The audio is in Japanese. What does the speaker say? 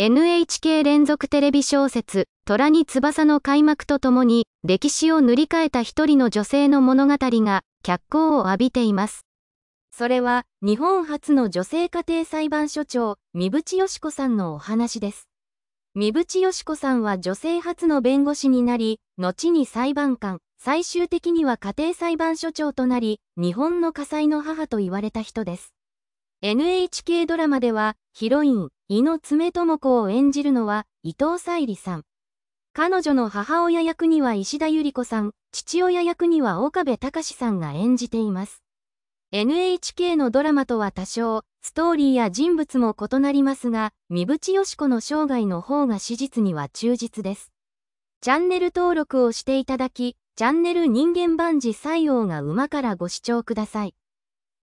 NHK 連続テレビ小説、虎に翼の開幕とともに、歴史を塗り替えた一人の女性の物語が、脚光を浴びています。それは、日本初の女性家庭裁判所長、三淵よし子さんのお話です。三淵よし子さんは女性初の弁護士になり、後に裁判官、最終的には家庭裁判所長となり、日本の火災の母と言われた人です。NHK ドラマでは、ヒロイン、井野爪智子を演じるのは、伊藤沙莉さん。彼女の母親役には石田ゆり子さん、父親役には岡部隆さんが演じています。NHK のドラマとは多少、ストーリーや人物も異なりますが、三淵よし子の生涯の方が史実には忠実です。チャンネル登録をしていただき、チャンネル人間万事採用が馬からご視聴ください。